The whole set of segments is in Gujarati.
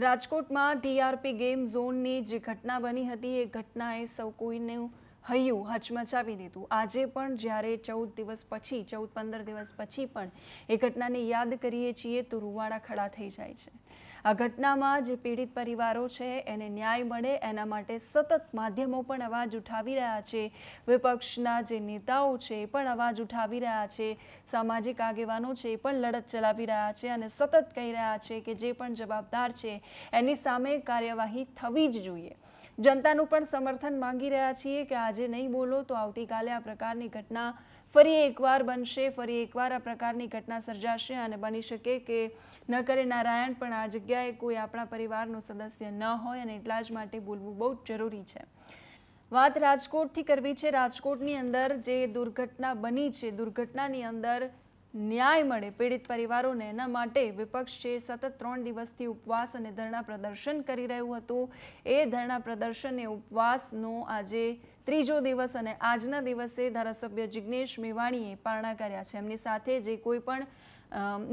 રાજકોટમાં ટીઆરપી ગેમ ઝોનની જે ઘટના બની હતી એ ઘટનાએ સૌ કોઈનું હૈયું હચમચાવી દીધું આજે પણ જ્યારે ચૌદ દિવસ પછી ચૌદ પંદર દિવસ પછી પણ એ ઘટનાને યાદ કરીએ છીએ તો રૂવાડા ખડા થઈ જાય છે આ ઘટનામાં જે પીડિત પરિવારો છે એને ન્યાય મળે એના માટે સતત માધ્યમો પણ અવાજ ઉઠાવી રહ્યા છે વિપક્ષના જે નેતાઓ છે એ પણ અવાજ ઉઠાવી રહ્યા છે સામાજિક આગેવાનો છે એ પણ લડત ચલાવી રહ્યા છે અને સતત કહી રહ્યા છે કે જે પણ જવાબદાર છે એની સામે કાર્યવાહી થવી જ જોઈએ જનતાનું પણ સમર્થન માંગી રહ્યા છીએ કે આજે નહીં બોલો તો આવતીકાલે આ પ્રકારની ઘટના ફરી એકવાર બનશે ફરી એકવાર આ પ્રકારની ઘટના સર્જાશે અને બની શકે કે ન કરે નારાયણ પણ આ જગ્યાએ કોઈ આપણા પરિવારનો સદસ્ય ન હોય અને એટલા જ માટે બોલવું બહુ જ જરૂરી છે વાત રાજકોટથી કરવી છે રાજકોટની અંદર જે દુર્ઘટના બની છે દુર્ઘટનાની અંદર ન્યાય મળે પીડિત પરિવારોને એના માટે વિપક્ષ છે સતત ત્રણ દિવસથી ઉપવાસ અને ધરણા પ્રદર્શન કરી રહ્યું હતું એ ધરણા પ્રદર્શન એ ઉપવાસનો આજે ત્રીજો દિવસ અને આજના દિવસે ધારાસભ્ય જિજ્ઞેશ મેવાણીએ પારણા કર્યા છે એમની સાથે જે કોઈ પણ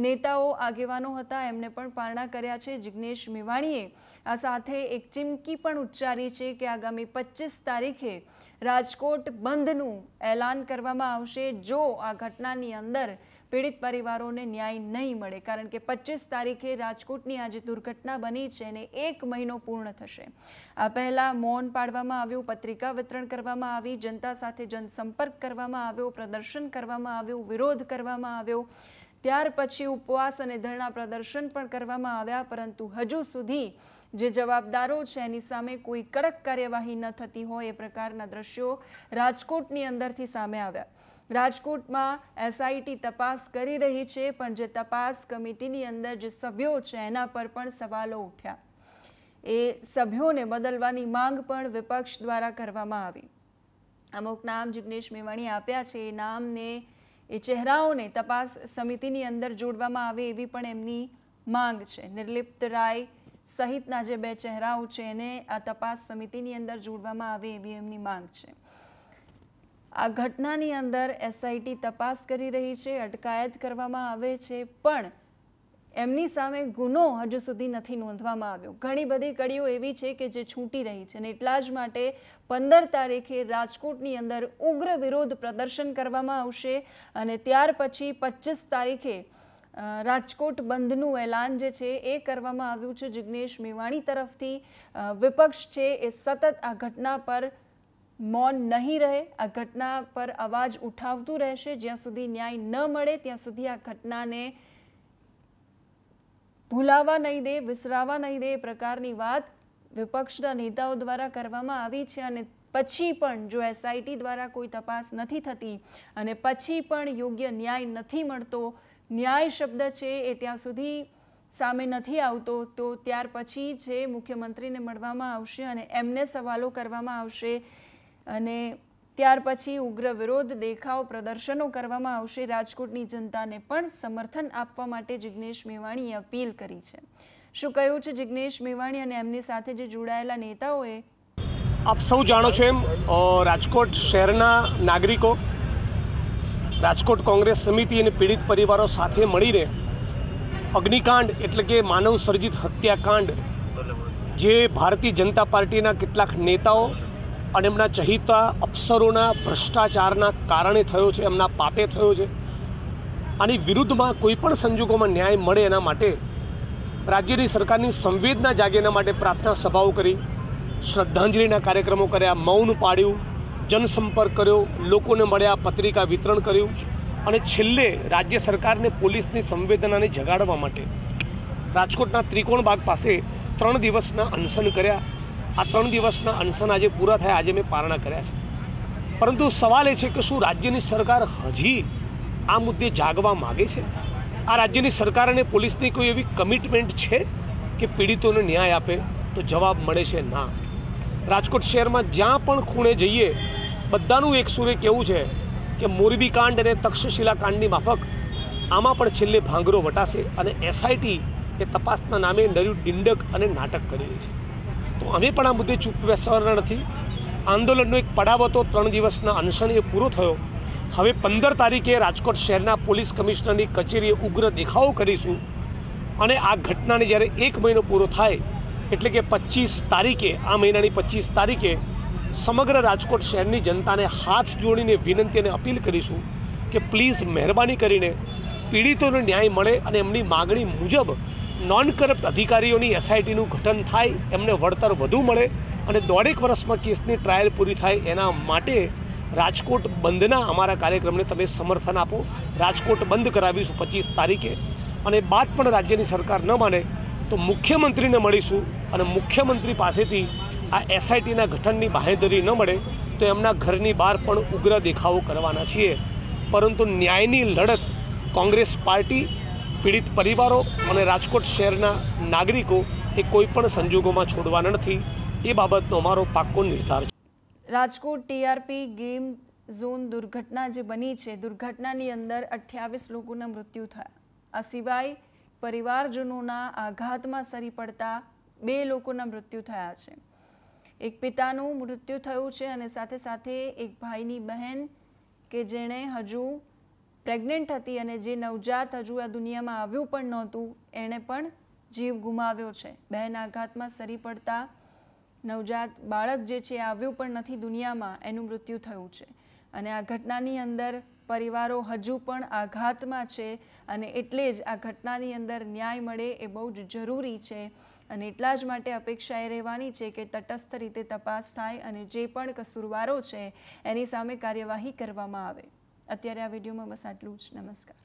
નેતાઓ આગેવાનો હતા એમને પણ પારણા કર્યા છે જિજ્ઞેશ મેવાણીએ આ સાથે એક ચીમકી પણ ઉચ્ચારી છે કે આગામી પચીસ તારીખે રાજકોટ બંધનું એલાન કરવામાં આવશે જો આ ઘટનાની અંદર પીડિત પરિવારોને ન્યાય નહીં મળે કારણ કે પચીસ તારીખે રાજકોટની આજે દુર્ઘટના બની છે અને એક મહિનો પૂર્ણ થશે આ પહેલાં મૌન પાડવામાં આવ્યું પત્રિકા વિતરણ કરવામાં આવી જનતા સાથે જનસંપર્ક કરવામાં આવ્યો પ્રદર્શન કરવામાં આવ્યું વિરોધ કરવામાં આવ્યો ત્યાર પછી ઉપવાસ અને ધરણા પ્રદર્શન પણ કરવામાં આવ્યા પરંતુ હજુ સુધી જે જવાબદારો છે એની સામે કોઈ કડક કાર્યવાહી ન થતી હોય એ પ્રકારના દ્રશ્યો રાજકોટની અંદરથી સામે આવ્યા રાજકોટમાં એસઆઈટી તપાસ કરી રહી છે પણ જે તપાસ કમિટીની અંદર જે સભ્યો છે એના પર પણ સવાલો ઉઠ્યા એ સભ્યોને બદલવાની માંગ પણ વિપક્ષ દ્વારા કરવામાં આવી અમુક નામ જિગ્નેશ મેવાણી આપ્યા છે એ નામને એ ચહેરાઓને તપાસ સમિતિની અંદર જોડવામાં આવે એવી પણ એમની માંગ છે નિર્લિપ્ત રાય સહિતના જે બે ચહેરાઓ છે એને આ તપાસ સમિતિની અંદર જોડવામાં આવે એવી એમની માંગ છે આ ઘટનાની અંદર એસઆઈટી તપાસ કરી રહી છે અટકાયત કરવામાં આવે છે પણ એમની સામે ગુનો હજુ સુધી નથી નોંધવામાં આવ્યો ઘણી બધી કડીઓ એવી છે કે જે છૂટી રહી છે અને એટલા જ માટે પંદર તારીખે રાજકોટની અંદર ઉગ્ર વિરોધ પ્રદર્શન કરવામાં આવશે અને ત્યાર પછી પચીસ તારીખે રાજકોટ બંધનું એલાન જે છે એ કરવામાં આવ્યું છે જિગ્નેશ મેવાણી તરફથી વિપક્ષ છે એ સતત આ ઘટના પર મૌન નહીં રહે આ ઘટના પર અવાજ ઉઠાવતું રહેશે જ્યાં સુધી ન્યાય ન મળે ત્યાં સુધી આ ઘટનાને ભૂલાવા નહીં દે વિસરાવા નહીં દે એ પ્રકારની વાત વિપક્ષના નેતાઓ દ્વારા કરવામાં આવી છે અને પછી પણ જો એસઆઈટી દ્વારા કોઈ તપાસ નથી થતી અને પછી પણ યોગ્ય ન્યાય નથી મળતો ન્યાય શબ્દ છે એ ત્યાં સુધી સામે નથી આવતો તો ત્યાર પછી છે મુખ્યમંત્રીને મળવામાં આવશે અને એમને સવાલો કરવામાં આવશે અને ત્યાર પછી ઉગ્ર વિરોધ દેખાવ પ્રદર્શનો કરવામાં આવશે રાજકોટની જનતાને પણ સમર્થન આપવા માટે જિગ્નેશ મેવાણીએ અપીલ કરી છે શું કહ્યું છે જિગ્નેશ મેવાણી અને એમની સાથે જે જોડાયેલા નેતાઓએ આપ સૌ જાણો છો એમ રાજકોટ શહેરના નાગરિકો રાજકોટ કોંગ્રેસ સમિતિ અને પીડિત પરિવારો સાથે મળીને અગ્નિકાંડ એટલે કે માનવ સર્જિત હત્યાકાંડ જે ભારતીય જનતા પાર્ટીના કેટલાક નેતાઓ અને એમના ચહિતા અફસરોના ભ્રષ્ટાચારના કારણે થયો છે એમના પાપે થયો છે આની વિરુદ્ધમાં કોઈપણ સંજોગોમાં ન્યાય મળે એના માટે રાજ્યની સરકારની સંવેદના જાગે એના માટે પ્રાર્થના સભાઓ કરી શ્રદ્ધાંજલિના કાર્યક્રમો કર્યા મૌન પાડ્યું જનસંપર્ક કર્યો લોકોને મળ્યા પત્રિકા વિતરણ કર્યું અને છેલ્લે રાજ્ય સરકારને પોલીસની સંવેદનાને જગાડવા માટે રાજકોટના ત્રિકોણ બાગ પાસે ત્રણ દિવસના અનશન કર્યા આ ત્રણ દિવસના અનશન આજે પૂરા થયા આજે મેં પારણા કર્યા છે પરંતુ સવાલ એ છે કે શું રાજ્યની સરકાર હજી આ મુદ્દે જાગવા માગે છે આ રાજ્યની સરકાર અને પોલીસની કોઈ એવી કમિટમેન્ટ છે કે પીડિતોને ન્યાય આપે તો જવાબ મળે છે ના રાજકોટ શહેરમાં જ્યાં પણ ખૂણે જઈએ બધાનું એક સુરે કેવું છે કે મોરબી કાંડ અને તક્ષશિલા કાંડની માફક આમાં પણ છેલ્લે ભાંગરો વટાશે અને એસઆઈટી એ તપાસના નામે નર્યું ડિંડક અને નાટક કરી રહી છે તો અમે પણ આ મુદ્દે ચૂપ બેસવાના નથી આંદોલનનો એક પડાવ હતો ત્રણ દિવસના અનશન એ પૂરો થયો હવે પંદર તારીખે રાજકોટ શહેરના પોલીસ કમિશનરની કચેરીએ ઉગ્ર દેખાવો કરીશું અને આ ઘટનાને જ્યારે એક મહિનો પૂરો થાય એટલે કે પચીસ તારીખે આ મહિનાની પચીસ તારીખે સમગ્ર રાજકોટ શહેરની જનતાને હાથ જોડીને વિનંતી અને અપીલ કરીશું કે પ્લીઝ મહેરબાની કરીને પીડિતોને ન્યાય મળે અને એમની માગણી મુજબ નોન કરપ્ટ અધિકારીઓની એસઆઈટીનું ગઠન થાય એમને વળતર વધુ મળે અને દોઢેક વર્ષમાં કેસની ટ્રાયલ પૂરી થાય એના માટે રાજકોટ બંધના અમારા કાર્યક્રમને તમે સમર્થન આપો રાજકોટ બંધ કરાવીશું પચીસ તારીખે અને બાદ પણ રાજ્યની સરકાર ન માને તો મુખ્યમંત્રીને મળીશું અને મુખ્યમંત્રી પાસેથી આ એસઆઈટીના ગઠનની બાહેધરી ન મળે તો એમના ઘરની બહાર પણ ઉગ્ર દેખાવો કરવાના છીએ પરંતુ ન્યાયની લડત કોંગ્રેસ પાર્ટી પીડિત પરિવારો અને રાજકોટ શહેરના નાગરિકો એ કોઈપણ સંજોગોમાં છોડવા નથી એ બાબતનો અમારો પાક્કો નિર્ધાર છે રાજકોટ ટીઆરપી ગેમ ઝોન દુર્ઘટના જે બની છે દુર્ઘટનાની અંદર અઠ્યાવીસ લોકોના મૃત્યુ થયા આ સિવાય પરિવારજનોના આઘાતમાં સરી પડતા બે લોકોના મૃત્યુ થયા છે એક પિતાનું મૃત્યુ થયું છે અને સાથે સાથે એક ભાઈની બહેન કે જેણે હજુ પ્રેગ્નેન્ટ હતી અને જે નવજાત હજુ આ દુનિયામાં આવ્યું પણ નહોતું એણે પણ જીવ ગુમાવ્યો છે બહેન આઘાતમાં સરી પડતા નવજાત બાળક જે છે આવ્યું પણ નથી દુનિયામાં એનું મૃત્યુ થયું છે અને આ ઘટનાની અંદર પરિવારો હજુ પણ આઘાતમાં છે અને એટલે જ આ ઘટનાની અંદર ન્યાય મળે એ બહુ જ જરૂરી છે અને એટલા જ માટે અપેક્ષા એ રહેવાની છે કે તટસ્થ રીતે તપાસ થાય અને જે પણ કસૂરવારો છે એની સામે કાર્યવાહી કરવામાં આવે અત્યારે આ વિડીયોમાં બસ આટલું જ નમસ્કાર